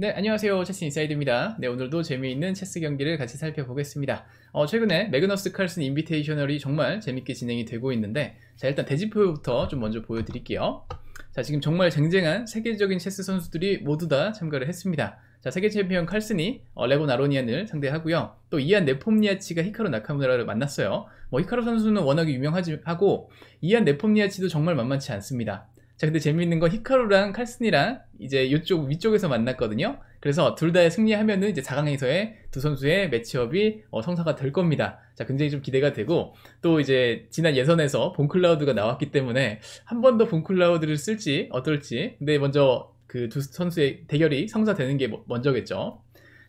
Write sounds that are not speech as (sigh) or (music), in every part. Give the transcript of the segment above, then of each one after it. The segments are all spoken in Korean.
네 안녕하세요 체스 인사이드입니다 네 오늘도 재미있는 체스 경기를 같이 살펴보겠습니다 어, 최근에 매그너스 칼슨 인비테이셔널이 정말 재밌게 진행이 되고 있는데 자 일단 대지표부터 좀 먼저 보여드릴게요 자 지금 정말 쟁쟁한 세계적인 체스 선수들이 모두 다 참가를 했습니다 자 세계 챔피언 칼슨이 어, 레곤 아로니안을 상대하고요 또 이안 네폼니아치가 히카로 나카무라를 만났어요 뭐히카로 선수는 워낙에 유명하고 이안 네폼니아치도 정말 만만치 않습니다 자 근데 재밌는 건 히카루랑 칼슨이랑 이제 이쪽 위쪽에서 만났거든요 그래서 둘 다 승리하면은 이제 4강에서의 두 선수의 매치업이 어, 성사가 될 겁니다 자 굉장히 좀 기대가 되고 또 이제 지난 예선에서 본클라우드가 나왔기 때문에 한 번 더 본클라우드를 쓸지 어떨지 근데 먼저 그 두 선수의 대결이 성사되는 게 뭐, 먼저겠죠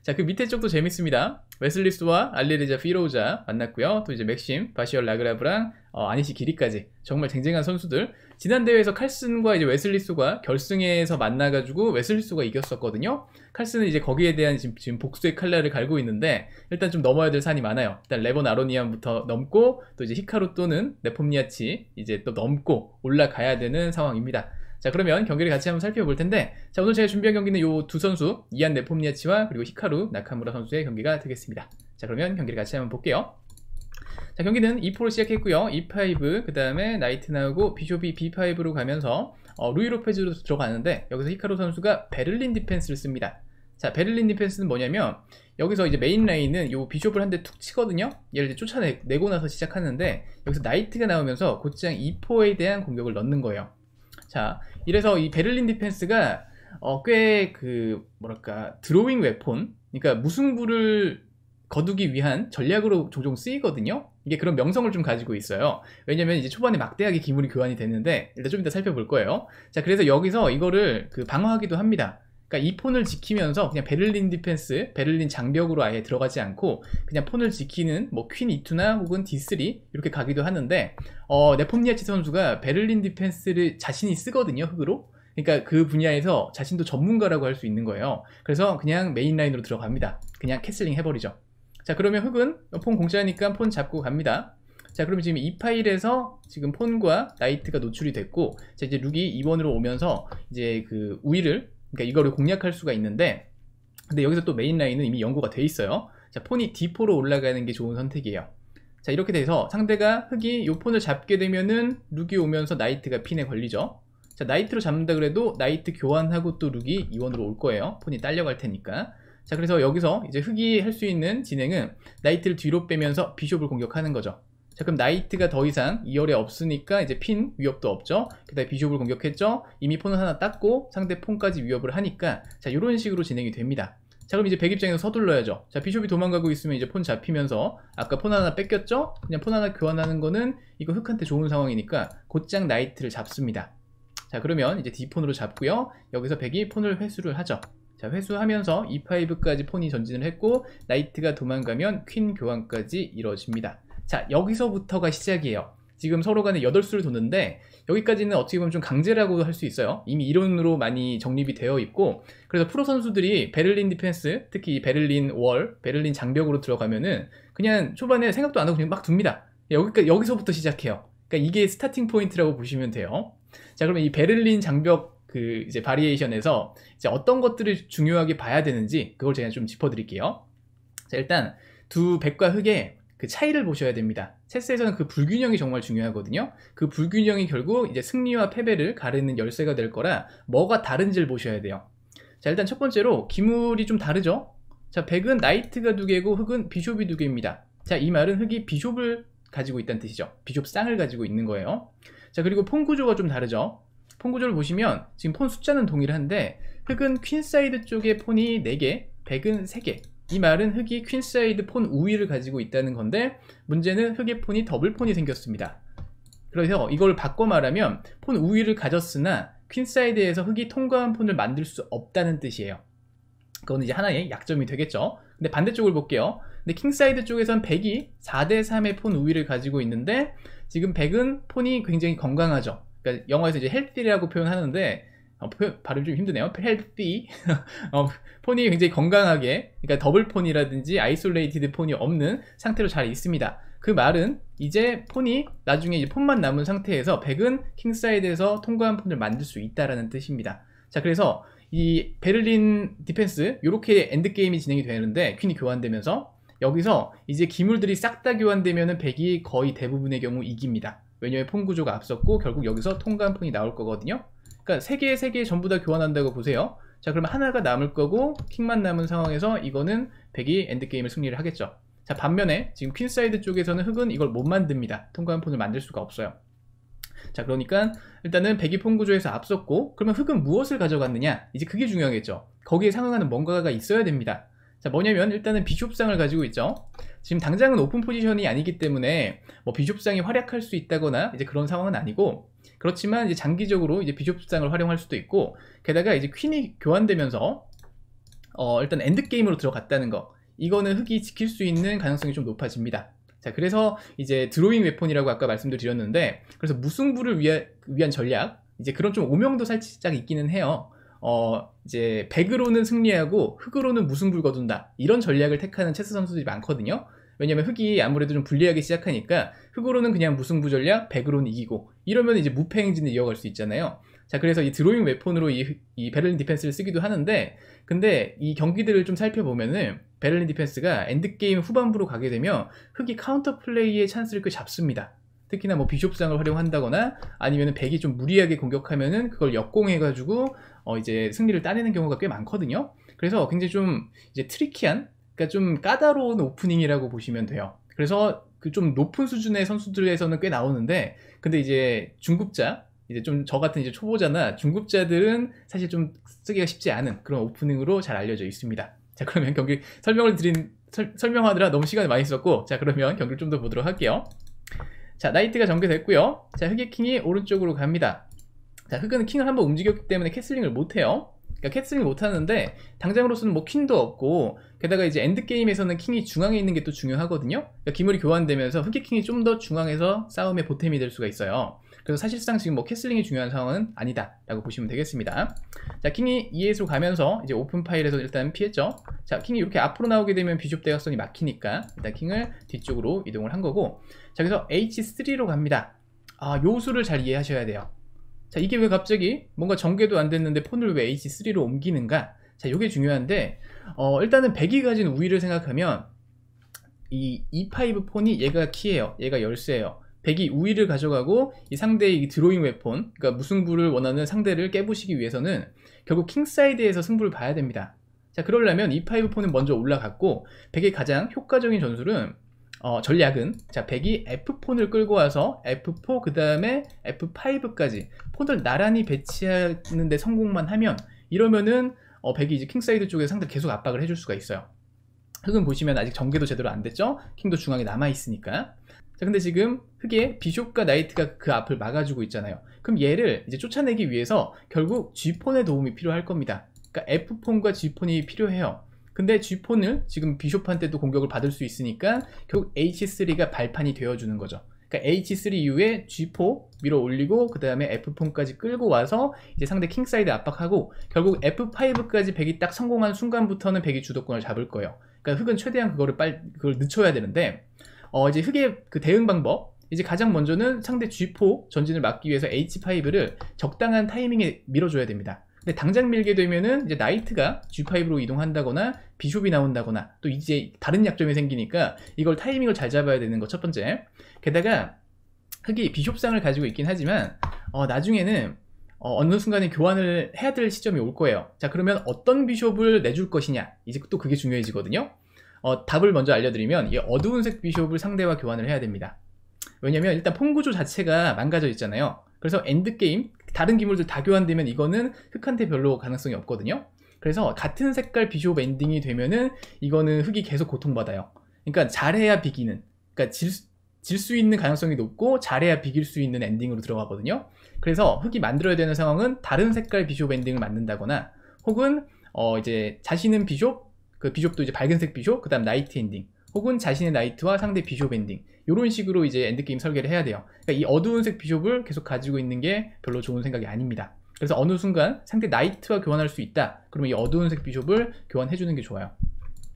자 그 밑에 쪽도 재밌습니다 웨슬리스와 알리레자 피로우자 만났고요 또 이제 맥심, 바시얼 라그라브랑 어, 아니시 기리까지 정말 쟁쟁한 선수들 지난 대회에서 칼슨과 이제 웨슬리스가 결승에서 만나가지고 웨슬리스가 이겼었거든요. 칼슨은 이제 거기에 대한 지금, 지금 복수의 칼날을 갈고 있는데 일단 좀 넘어야 될 산이 많아요. 일단 레본 아로니안부터 넘고 또 이제 히카루 또는 네폼니아치 이제 또 넘고 올라가야 되는 상황입니다. 자 그러면 경기를 같이 한번 살펴볼 텐데 자 오늘 제가 준비한 경기는 요 두 선수 이안 네폼니아치와 그리고 히카루 나카무라 선수의 경기가 되겠습니다. 자 그러면 경기를 같이 한번 볼게요. 자 경기는 E4로 시작했고요 E5 그 다음에 나이트 나오고 비숍이 B5로 가면서 어, 루이 로페즈로 들어가는데 여기서 히카루 선수가 베를린 디펜스를 씁니다 자 베를린 디펜스는 뭐냐면 여기서 이제 메인 라인은 요 비숍을 한 대 툭 치거든요 얘를 이제 쫓아내고 나서 시작하는데 여기서 나이트가 나오면서 곧장 E4에 대한 공격을 넣는 거예요 자 이래서 이 베를린 디펜스가 어, 꽤그 뭐랄까 드로잉 웨폰 그러니까 무승부를 거두기 위한 전략으로 종종 쓰이거든요. 이게 그런 명성을 좀 가지고 있어요. 왜냐면 이제 초반에 막대하게 기물이 교환이 됐는데 일단 좀 이따 살펴볼 거예요. 자, 그래서 여기서 이거를 그 방어하기도 합니다. 그러니까 이 폰을 지키면서 그냥 베를린 디펜스, 베를린 장벽으로 아예 들어가지 않고 그냥 폰을 지키는 뭐 퀸 E2나 혹은 D3 이렇게 가기도 하는데 어, 네폼니아치 선수가 베를린 디펜스를 자신이 쓰거든요, 흙으로. 그러니까 그 분야에서 자신도 전문가라고 할 수 있는 거예요. 그래서 그냥 메인 라인으로 들어갑니다. 그냥 캐슬링 해버리죠. 자 그러면 흑은 폰 공짜니까 폰 잡고 갑니다 자 그럼 지금 이 파일에서 지금 폰과 나이트가 노출이 됐고 자 이제 룩이 2번으로 오면서 이제 그 우위를 그러니까 이거를 공략할 수가 있는데 근데 여기서 또 메인 라인은 이미 연구가 돼 있어요 자 폰이 D4로 올라가는 게 좋은 선택이에요 자 이렇게 돼서 상대가 흑이 요 폰을 잡게 되면은 룩이 오면서 나이트가 핀에 걸리죠 자 나이트로 잡는다 그래도 나이트 교환하고 또 룩이 2원으로 올 거예요 폰이 딸려갈 테니까 자 그래서 여기서 이제 흑이 할 수 있는 진행은 나이트를 뒤로 빼면서 비숍을 공격하는 거죠 자 그럼 나이트가 더 이상 2열에 없으니까 이제 핀 위협도 없죠 그 다음에 비숍을 공격했죠 이미 폰을 하나 땄고 상대 폰까지 위협을 하니까 자 이런 식으로 진행이 됩니다 자 그럼 이제 백 입장에서 서둘러야죠 자 비숍이 도망가고 있으면 이제 폰 잡히면서 아까 폰 하나 뺏겼죠 그냥 폰 하나 교환하는 거는 이거 흑한테 좋은 상황이니까 곧장 나이트를 잡습니다 자 그러면 이제 d 폰으로 잡고요 여기서 백이 폰을 회수를 하죠 자 회수하면서 e5까지 폰이 전진을 했고 나이트가 도망가면 퀸 교환까지 이뤄집니다 자 여기서부터가 시작이에요 지금 서로 간에 8수를 뒀는데 여기까지는 어떻게 보면 좀 강제라고 할 수 있어요 이미 이론으로 많이 정립이 되어 있고 그래서 프로 선수들이 베를린 디펜스 특히 베를린 월 베를린 장벽으로 들어가면은 그냥 초반에 생각도 안 하고 그냥 막 둡니다 여기까 지 여기서부터 시작해요 그러니까 이게 스타팅 포인트라고 보시면 돼요 자 그러면 이 베를린 장벽 그 이제 바리에이션에서 이제 어떤 것들을 중요하게 봐야 되는지 그걸 제가 좀 짚어드릴게요. 자, 일단 두 백과 흑의 그 차이를 보셔야 됩니다. 체스에서는 그 불균형이 정말 중요하거든요. 그 불균형이 결국 이제 승리와 패배를 가르는 열쇠가 될 거라 뭐가 다른지를 보셔야 돼요. 자, 일단 첫 번째로 기물이 좀 다르죠? 자, 백은 나이트가 두 개고 흑은 비숍이 두 개입니다. 자, 이 말은 흑이 비숍을 가지고 있다는 뜻이죠. 비숍 쌍을 가지고 있는 거예요. 자, 그리고 폰 구조가 좀 다르죠? 폰 구조를 보시면 지금 폰 숫자는 동일한데 흑은 퀸사이드 쪽에 폰이 4개, 백은 3개 이 말은 흑이 퀸사이드 폰 우위를 가지고 있다는 건데 문제는 흑의 폰이 더블 폰이 생겼습니다 그래서 이걸 바꿔 말하면 폰 우위를 가졌으나 퀸사이드에서 흑이 통과한 폰을 만들 수 없다는 뜻이에요 그건 이제 하나의 약점이 되겠죠 근데 반대쪽을 볼게요 근데 킹사이드 쪽에선 백이 4대3의 폰 우위를 가지고 있는데 지금 백은 폰이 굉장히 건강하죠 그러니까 영어에서 이제 healthy라고 표현하는데 어, 표 발음 좀 힘드네요. healthy. (laughs) 어, 폰이 굉장히 건강하게, 그러니까 더블 폰이라든지 아이솔레이티드 폰이 없는 상태로 잘 있습니다. 그 말은 이제 폰이 나중에 이제 폰만 남은 상태에서 백은 킹사이드에서 통과한 폰을 만들 수 있다라는 뜻입니다. 자, 그래서 이 베를린 디펜스 이렇게 엔드 게임이 진행이 되는데 퀸이 교환되면서 여기서 이제 기물들이 싹 다 교환되면은 1이 거의 대부분의 경우 이깁니다. 왜냐면 폰 구조가 앞섰고 결국 여기서 통과한 폰이 나올 거거든요 그러니까 세 개의 세개 전부 다 교환한다고 보세요 자 그러면 하나가 남을 거고 킹만 남은 상황에서 이거는 백이 엔드게임을 승리를 하겠죠 자 반면에 지금 퀸사이드 쪽에서는 흑은 이걸 못 만듭니다 통과한 폰을 만들 수가 없어요 자 그러니까 일단은 백이폰 구조에서 앞섰고 그러면 흑은 무엇을 가져갔느냐 이제 그게 중요하겠죠 거기에 상응하는 뭔가가 있어야 됩니다 자 뭐냐면 일단은 비숍상을 가지고 있죠 지금 당장은 오픈 포지션이 아니기 때문에 뭐비숍장이 활약할 수 있다거나 이제 그런 상황은 아니고 그렇지만 이제 장기적으로 이제 비숍장을 활용할 수도 있고 게다가 이제 퀸이 교환되면서 어 일단 엔드게임으로 들어갔다는 거 이거는 흑이 지킬 수 있는 가능성이 좀 높아집니다 자 그래서 이제 드로잉 웨폰이라고 아까 말씀 드렸는데 그래서 무승부를 위한 전략 이제 그런 좀 오명도 살짝 있기는 해요 어 이제 백으로는 승리하고 흑으로는 무승부를 거둔다 이런 전략을 택하는 체스 선수들이 많거든요. 왜냐면 하 흑이 아무래도 좀 불리하게 시작하니까 흑으로는 그냥 무승부 전략, 백으로는 이기고 이러면 이제 무패 행진을 이어갈 수 있잖아요. 자 그래서 이 드로잉 웨폰으로 이, 이 베를린 디펜스를 쓰기도 하는데 근데 이 경기들을 좀 살펴보면은 베를린 디펜스가 엔드게임 후반부로 가게 되면 흑이 카운터 플레이의 찬스를 꽤 잡습니다. 특히나 뭐 비숍상을 활용한다거나 아니면은 백이 좀 무리하게 공격하면은 그걸 역공해가지고 어 이제 승리를 따내는 경우가 꽤 많거든요. 그래서 굉장히 좀 이제 트리키한, 그러니까 좀 까다로운 오프닝이라고 보시면 돼요. 그래서 그 좀 높은 수준의 선수들에서는 꽤 나오는데, 근데 이제 중급자, 이제 좀 저 같은 이제 초보자나 중급자들은 사실 좀 쓰기가 쉽지 않은 그런 오프닝으로 잘 알려져 있습니다. 자 그러면 경기 설명을 드린 설, 명하느라 너무 시간이 많이 썼고 자 그러면 경기를 좀 더 보도록 할게요. 자 나이트가 전개됐고요 자 흑의 킹이 오른쪽으로 갑니다 자 흑은 킹을 한번 움직였기 때문에 캐슬링을 못해요 그러니까 캣승이 못하는데 당장으로서는 뭐 퀸도 없고 게다가 이제 엔드게임에서는 킹이 중앙에 있는 게 또 중요하거든요 그러니까 기물이 교환되면서 흑기킹이 좀 더 중앙에서 싸움의 보탬이 될 수가 있어요 그래서 사실상 지금 뭐 캐슬링이 중요한 상황은 아니다 라고 보시면 되겠습니다 자 킹이 2에서 가면서 이제 오픈 파일에서 일단 피했죠 자 킹이 이렇게 앞으로 나오게 되면 비숍 대각선이 막히니까 일단 킹을 뒤쪽으로 이동을 한 거고 자 그래서 H3로 갑니다 아요술을잘 이해하셔야 돼요 자 이게 왜 갑자기 뭔가 전개도 안 됐는데 폰을 왜 H3로 옮기는가 자 이게 중요한데 어, 일단은 100이 가진 우위를 생각하면 이 E5 폰이 얘가 키예요 얘가 열쇠예요 100이 우위를 가져가고 이 상대의 드로잉 웨폰 그러니까 무승부를 원하는 상대를 깨부시기 위해서는 결국 킹사이드에서 승부를 봐야 됩니다 자 그러려면 E5 폰은 먼저 올라갔고 100의 가장 효과적인 전술은 어, 전략은 자 백이 f 폰을 끌고 와서 F4 그 다음에 F5까지 폰을 나란히 배치하는데 성공만 하면 이러면은 어, 백이 이제 킹사이드 쪽에 상대 계속 압박을 해줄 수가 있어요 흑은 보시면 아직 전개도 제대로 안 됐죠 킹도 중앙에 남아있으니까 자 근데 지금 흑의 비숍과 나이트가 그 앞을 막아주고 있잖아요 그럼 얘를 이제 쫓아내기 위해서 결국 G폰의 도움이 필요할 겁니다 그러니까 F폰과 G폰이 필요해요 근데 G4는 지금 비숍한테도 공격을 받을 수 있으니까 결국 H3가 발판이 되어주는 거죠 그러니까 H3 이후에 G4 밀어 올리고 그 다음에 F4까지 끌고 와서 이제 상대 킹사이드 압박하고 결국 F5까지 백이 딱 성공한 순간부터는 백이 주도권을 잡을 거예요 그러니까 흑은 최대한 그거를 빨 그걸 늦춰야 되는데 어 이제 흑의 그 대응 방법 이제 가장 먼저는 상대 G4 전진을 막기 위해서 H5를 적당한 타이밍에 밀어줘야 됩니다 근데 당장 밀게 되면은 이제 나이트가 G5로 이동한다거나 비숍이 나온다거나 또 이제 다른 약점이 생기니까 이걸 타이밍을 잘 잡아야 되는 거 첫 번째 게다가 흑이 비숍상을 가지고 있긴 하지만 어, 나중에는 어, 느 순간에 교환을 해야 될 시점이 올 거예요 자 그러면 어떤 비숍을 내줄 것이냐 이제 또 그게 중요해지거든요 어, 답을 먼저 알려드리면 이 어두운색 비숍을 상대와 교환을 해야 됩니다 왜냐면 일단 폰 구조 자체가 망가져 있잖아요 그래서 엔드게임 다른 기물들 다 교환되면 이거는 흑한테 별로 가능성이 없거든요 그래서 같은 색깔 비숍 엔딩이 되면은 이거는 흑이 계속 고통받아요 그러니까 잘해야 비기는 그러니까 질, 질수 있는 가능성이 높고 잘해야 비길 수 있는 엔딩으로 들어가거든요 그래서 흑이 만들어야 되는 상황은 다른 색깔 비숍 엔딩을 만든다거나 혹은 어 이제 자신은 비숍 그 비숍도 이제 밝은색 비숍 그 다음 나이트 엔딩 혹은 자신의 나이트와 상대 비숍 엔딩 이런 식으로 이제 엔드게임 설계를 해야 돼요 그러니까 이 어두운색 비숍을 계속 가지고 있는 게 별로 좋은 생각이 아닙니다 그래서 어느 순간 상대 나이트와 교환할 수 있다 그러면 이 어두운색 비숍을 교환해 주는 게 좋아요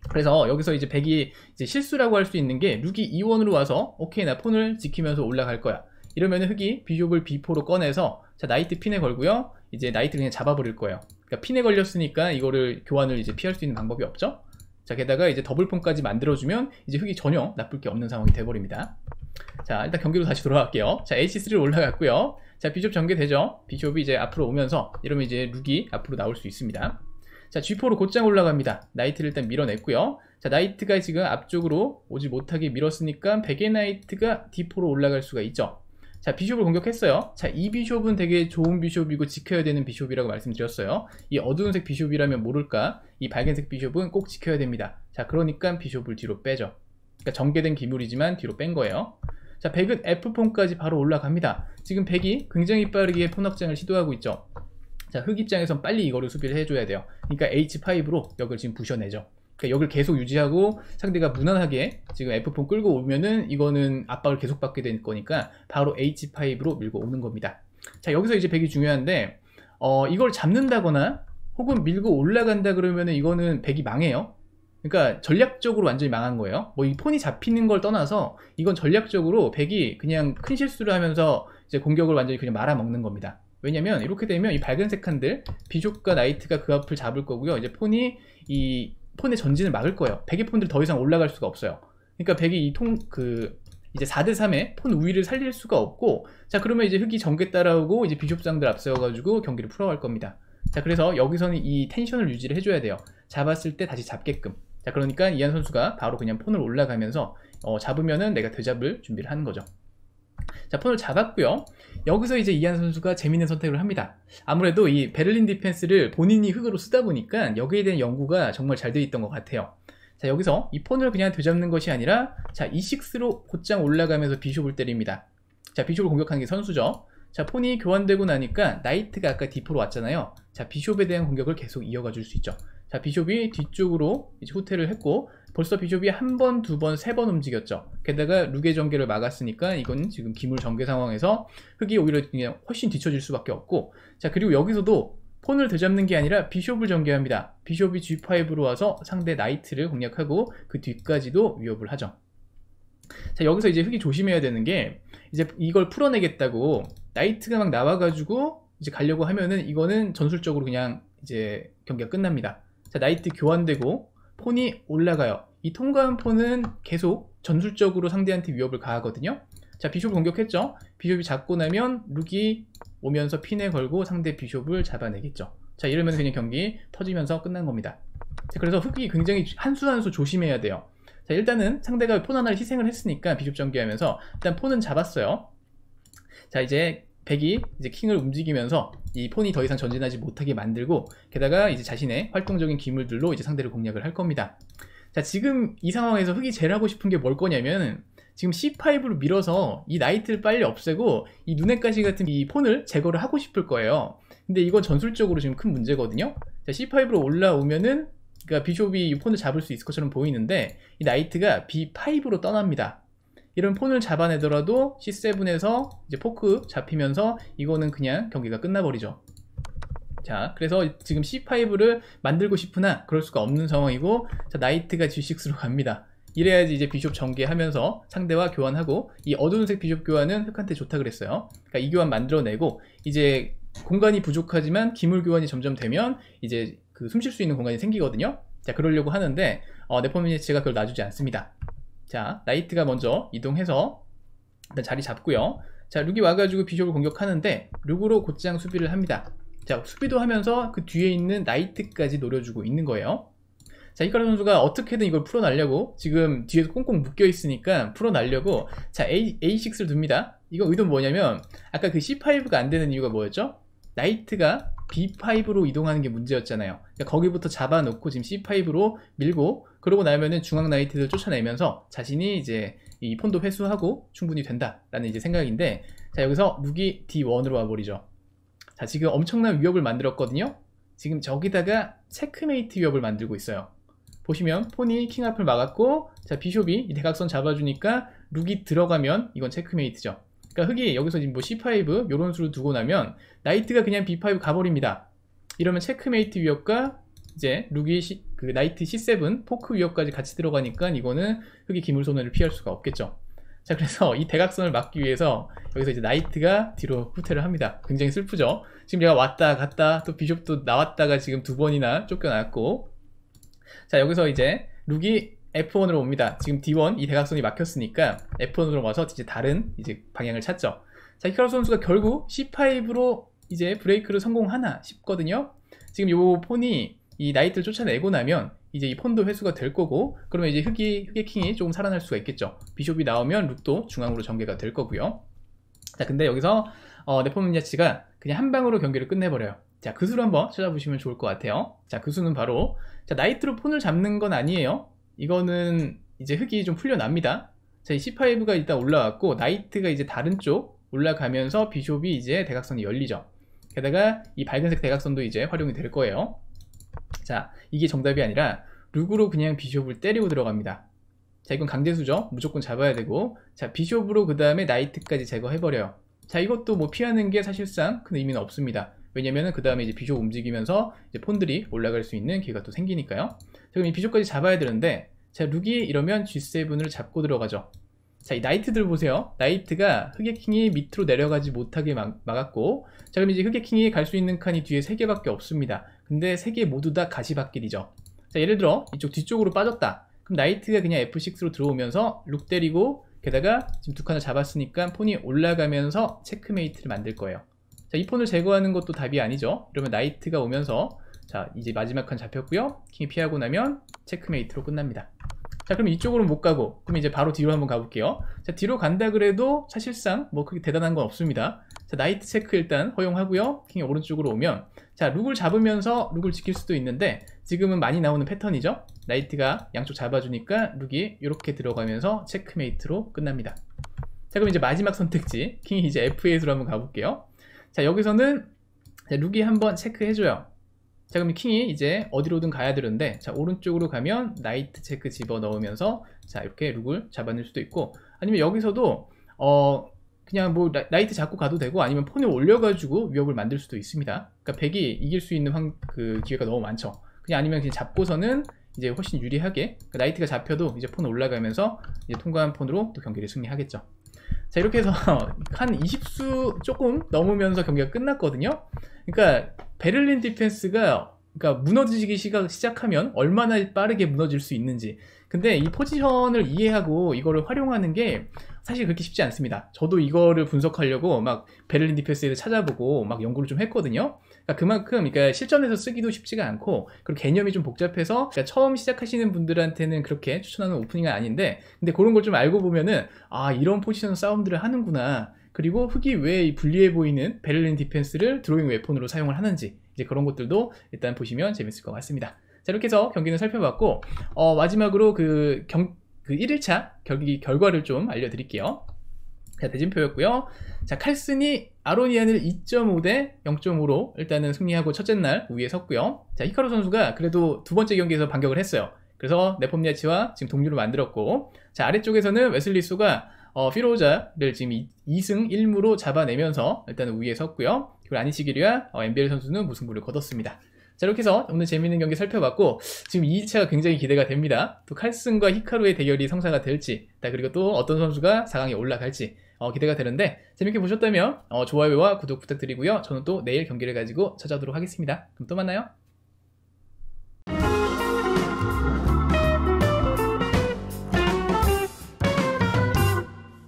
그래서 여기서 이제 백이 이제 실수라고 할 수 있는 게 룩이 2원으로 와서 오케이 나 폰을 지키면서 올라갈 거야 이러면 흑이 비숍을 B4로 꺼내서 자 나이트 핀에 걸고요 이제 나이트를 그냥 잡아버릴 거예요 그러니까 핀에 걸렸으니까 이거를 교환을 이제 피할 수 있는 방법이 없죠 자 게다가 이제 더블폼까지 만들어주면 이제 흙이 전혀 나쁠 게 없는 상황이 돼버립니다 자 일단 경기로 다시 돌아갈게요 자 h3를 올라갔고요 자 비숍 전개되죠 비숍이 이제 앞으로 오면서 이러면 이제 룩이 앞으로 나올 수 있습니다 자 g4로 곧장 올라갑니다 나이트를 일단 밀어냈고요 자 나이트가 지금 앞쪽으로 오지 못하게 밀었으니까 베개 나이트가 d4로 올라갈 수가 있죠 자 비숍을 공격했어요 자 이 비숍은 되게 좋은 비숍이고 지켜야 되는 비숍이라고 말씀드렸어요 이 어두운색 비숍이라면 모를까 이 밝은색 비숍은 꼭 지켜야 됩니다 자 그러니까 비숍을 뒤로 빼죠 그러니까 전개된 기물이지만 뒤로 뺀 거예요 자 100은 F폼까지 바로 올라갑니다 지금 100이 굉장히 빠르게 폰확장을 시도하고 있죠 자 흑 입장에선 빨리 이거를 수비를 해줘야 돼요 그러니까 H5로 역을 지금 부셔내죠 그러니까 역을 계속 유지하고 상대가 무난하게 지금 F4 끌고 오면은 이거는 압박을 계속 받게 될 거니까 바로 H5로 밀고 오는 겁니다. 자 여기서 이제 백이 중요한데 어, 이걸 잡는다거나 혹은 밀고 올라간다 그러면은 이거는 백이 망해요. 그러니까 전략적으로 완전히 망한 거예요. 뭐 이폰이 잡히는 걸 떠나서 이건 전략적으로 백이 그냥 큰 실수를 하면서 이제 공격을 완전히 그냥 말아먹는 겁니다. 왜냐면 이렇게 되면 이 밝은색 칸들 비숍과 나이트가 그 앞을 잡을 거고요. 이제 폰이 이 폰의 전진을 막을 거예요. 100의 폰들더 이상 올라갈 수가 없어요. 그러니까 100이 이 통, 그, 이제 4대3의 폰 우위를 살릴 수가 없고, 자, 그러면 이제 흑이 전개 따라오고, 이제 비숍장들 앞세워가지고 경기를 풀어갈 겁니다. 자, 그래서 여기서는 이 텐션을 유지를 해줘야 돼요. 잡았을 때 다시 잡게끔. 자, 그러니까 이한 선수가 바로 그냥 폰을 올라가면서, 어, 잡으면은 내가 되잡을 준비를 하는 거죠. 자 폰을 잡았고요 여기서 이제 이한 선수가 재밌는 선택을 합니다 아무래도 이 베를린 디펜스를 본인이 흙으로 쓰다 보니까 여기에 대한 연구가 정말 잘 되어 있던 것 같아요 자 여기서 이 폰을 그냥 되잡는 것이 아니라 자 E6로 곧장 올라가면서 비숍을 때립니다 자 비숍을 공격하는 게 선수죠 자 폰이 교환되고 나니까 나이트가 아까 D4로 왔잖아요 자 비숍에 대한 공격을 계속 이어가 줄 수 있죠 자 비숍이 뒤쪽으로 이제 후퇴를 했고 벌써 비숍이 한 번, 두 번, 세 번 움직였죠. 게다가 루게 전개를 막았으니까 이건 지금 기물 전개 상황에서 흑이 오히려 그냥 훨씬 뒤쳐질 수밖에 없고 자 그리고 여기서도 폰을 되잡는 게 아니라 비숍을 전개합니다. 비숍이 G5로 와서 상대 나이트를 공략하고 그 뒤까지도 위협을 하죠. 자 여기서 이제 흑이 조심해야 되는 게 이제 이걸 풀어내겠다고 나이트가 막 나와가지고 이제 가려고 하면은 이거는 전술적으로 그냥 이제 경기가 끝납니다. 자 나이트 교환되고 폰이 올라가요 이 통과한 폰은 계속 전술적으로 상대한테 위협을 가하거든요 자 비숍을 공격했죠 비숍이 잡고 나면 룩이 오면서 핀에 걸고 상대 비숍을 잡아내겠죠 자 이러면 그냥 경기 터지면서 끝난 겁니다 자, 그래서 흑이 굉장히 한수한수 조심해야 돼요 자 일단은 상대가 폰 하나를 희생을 했으니까 비숍 전개하면서 일단 폰은 잡았어요 자 이제 백이 이제 킹을 움직이면서 이 폰이 더 이상 전진하지 못하게 만들고 게다가 이제 자신의 활동적인 기물들로 이제 상대를 공략을 할 겁니다. 자 지금 이 상황에서 흑이 제일 하고 싶은 게 뭘 거냐면 지금 C5로 밀어서 이 나이트를 빨리 없애고 이 눈의 가시 같은 이 폰을 제거를 하고 싶을 거예요. 근데 이건 전술적으로 지금 큰 문제거든요. 자 C5로 올라오면은 그러니까 비숍이 이 폰을 잡을 수 있을 것처럼 보이는데 이 나이트가 B5로 떠납니다. 이런 폰을 잡아내더라도 C7에서 이제 포크 잡히면서 이거는 그냥 경기가 끝나버리죠 자 그래서 지금 C5를 만들고 싶으나 그럴 수가 없는 상황이고 자 나이트가 G6로 갑니다 이래야지 이제 비숍 전개하면서 상대와 교환하고 이 어두운색 비숍 교환은 흑한테 좋다 그랬어요 그니까이 교환 만들어내고 이제 공간이 부족하지만 기물 교환이 점점 되면 이제 그 숨 쉴 수 있는 공간이 생기거든요 자 그러려고 하는데 어, 네포미니치가 그걸 놔주지 않습니다 자 나이트가 먼저 이동해서 일단 자리 잡고요 자 룩이 와가지고 비숍을 공격하는데 룩으로 곧장 수비를 합니다 자 수비도 하면서 그 뒤에 있는 나이트까지 노려주고 있는 거예요 자이카루 선수가 어떻게든 이걸 풀어나려고 지금 뒤에서 꽁꽁 묶여 있으니까 풀어나려고 자 A, A6를 둡니다 이거 의도는 뭐냐면 아까 그 C5가 안되는 이유가 뭐였죠? 나이트가 B5로 이동하는 게 문제였잖아요 그러니까 거기부터 잡아놓고 지금 C5로 밀고 그러고 나면은 중앙 나이트를 쫓아내면서 자신이 이제 이 폰도 회수하고 충분히 된다라는 이제 생각인데 자 여기서 무기 D1으로 와버리죠 자 지금 엄청난 위협을 만들었거든요 지금 저기다가 체크메이트 위협을 만들고 있어요 보시면 폰이 킹 앞을 막았고 자 비숍이 이 대각선 잡아주니까 룩이 들어가면 이건 체크메이트죠 그러니까 흑이 여기서 지금 뭐 C5 요런 수를 두고 나면 나이트가 그냥 B5 가버립니다. 이러면 체크메이트 위협과 이제 룩이 C, 그 나이트 C7 포크 위협까지 같이 들어가니까 이거는 흑이 기물 손해를 피할 수가 없겠죠. 자 그래서 이 대각선을 막기 위해서 여기서 이제 나이트가 뒤로 후퇴를 합니다 굉장히 슬프죠 지금 제가 왔다 갔다 또 비숍도 나왔다가 지금 두 번이나 쫓겨났고 자 여기서 이제 룩이 F1으로 옵니다. 지금 D1 이 대각선이 막혔으니까 F1으로 와서 이제 다른 이제 방향을 찾죠. 자, 히카루 선수가 결국 C5로 이제 브레이크를 성공하나 싶거든요. 지금 요 폰이 이 나이트를 쫓아내고 나면 이제 이 폰도 회수가 될 거고 그러면 이제 흑이 흑의 킹이 조금 살아날 수가 있겠죠. 비숍이 나오면 룩도 중앙으로 전개가 될 거고요. 자, 근데 여기서 어, 네포문야치가 그냥 한 방으로 경기를 끝내버려요. 자, 그 수를 한번 찾아보시면 좋을 것 같아요. 자, 그 수는 바로 자, 나이트로 폰을 잡는 건 아니에요. 이거는 이제 흙이 좀 풀려납니다 자, 이 C5가 일단 올라왔고 나이트가 이제 다른 쪽 올라가면서 비숍이 이제 대각선이 열리죠 게다가 이 밝은색 대각선도 이제 활용이 될 거예요 자 이게 정답이 아니라 룩으로 그냥 비숍을 때리고 들어갑니다 자 이건 강제수죠 무조건 잡아야 되고 자 비숍으로 그 다음에 나이트까지 제거해버려요 자 이것도 뭐 피하는 게 사실상 큰 의미는 없습니다 왜냐면은 그 다음에 이제 비숍 움직이면서 이제 폰들이 올라갈 수 있는 기회가 또 생기니까요. 자, 그럼 이 비숍까지 잡아야 되는데 자 룩이 이러면 G7을 잡고 들어가죠. 자, 이 나이트들 보세요. 나이트가 흑의킹이 밑으로 내려가지 못하게 막, 막았고 자, 그럼 이제 흑의킹이 갈 수 있는 칸이 뒤에 3개밖에 없습니다. 근데 3개 모두 다 가시밭길이죠. 자, 예를 들어 이쪽 뒤쪽으로 빠졌다. 그럼 나이트가 그냥 F6로 들어오면서 룩 때리고 게다가 지금 두 칸을 잡았으니까 폰이 올라가면서 체크메이트를 만들 거예요. 자, 이 폰을 제거하는 것도 답이 아니죠. 이러면 나이트가 오면서 자, 이제 마지막 칸 잡혔고요. 킹이 피하고 나면 체크메이트로 끝납니다. 자, 그럼 이쪽으로 못 가고 그럼 이제 바로 뒤로 한번 가볼게요. 자, 뒤로 간다 그래도 사실상 뭐그렇게 대단한 건 없습니다. 자, 나이트 체크 일단 허용하고요. 킹이 오른쪽으로 오면 자, 룩을 잡으면서 룩을 지킬 수도 있는데 지금은 많이 나오는 패턴이죠. 나이트가 양쪽 잡아주니까 룩이 이렇게 들어가면서 체크메이트로 끝납니다. 자, 그럼 이제 마지막 선택지 킹이 이제 FAS로 한번 가볼게요. 자 여기서는 자, 룩이 한번 체크해줘요 자 그럼 킹이 이제 어디로든 가야 되는데 자 오른쪽으로 가면 나이트 체크 집어 넣으면서 자 이렇게 룩을 잡아낼 수도 있고 아니면 여기서도 어 그냥 뭐 나이트 잡고 가도 되고 아니면 폰을 올려가지고 위협을 만들 수도 있습니다 그러니까 백이 이길 수 있는 환, 그 기회가 너무 많죠 그냥 아니면 그냥 잡고서는 이제 훨씬 유리하게 그러니까 나이트가 잡혀도 이제 폰 올라가면서 이제 통과한 폰으로 또 경기를 승리하겠죠 자 이렇게 해서 (laughs) 한 20수 조금 넘으면서 경기가 끝났거든요 그러니까 베를린 디펜스가 그러니까 무너지기 시작하면 얼마나 빠르게 무너질 수 있는지 근데 이 포지션을 이해하고 이거를 활용하는 게 사실 그렇게 쉽지 않습니다. 저도 이거를 분석하려고 막 베를린 디펜스에서 찾아보고 막 연구를 좀 했거든요. 그러니까 그만큼 그러니까 실전에서 쓰기도 쉽지가 않고 그리고 개념이 좀 복잡해서 그러니까 처음 시작하시는 분들한테는 그렇게 추천하는 오프닝은 아닌데 근데 그런 걸 좀 알고 보면은 아 이런 포지션 싸움들을 하는구나. 그리고 흑이 왜 불리해 보이는 베를린 디펜스를 드로잉 웨폰으로 사용을 하는지 이제 그런 것들도 일단 보시면 재밌을 것 같습니다. 자, 이렇게 해서 경기는 살펴봤고, 어, 마지막으로 그 경, 그 1일차 경기 결과를 좀 알려드릴게요. 자, 대진표였고요. 자, 칼슨이 아로니안을 2.5 대 0.5로 일단은 승리하고 첫째 날 우위에 섰고요. 자, 히카루 선수가 그래도 두 번째 경기에서 반격을 했어요. 그래서 네폼니아치와 지금 동률을 만들었고 자, 아래쪽에서는 웨슬리수가 어, 피로자를 지금 2, 승 1무로 잡아내면서 일단은 우위에 섰고요. 그리고 아니시기리와 어, NBL 선수는 무승부를 거뒀습니다. 자 이렇게 해서 오늘 재밌는 경기 살펴봤고 지금 2차가 굉장히 기대가 됩니다. 또 칼슨과 히카루의 대결이 성사가 될지 그리고 또 어떤 선수가 4강에 올라갈지 어, 기대가 되는데 재밌게 보셨다면 어, 좋아요와 구독 부탁드리고요. 저는 또 내일 경기를 가지고 찾아오도록 하겠습니다. 그럼 또 만나요.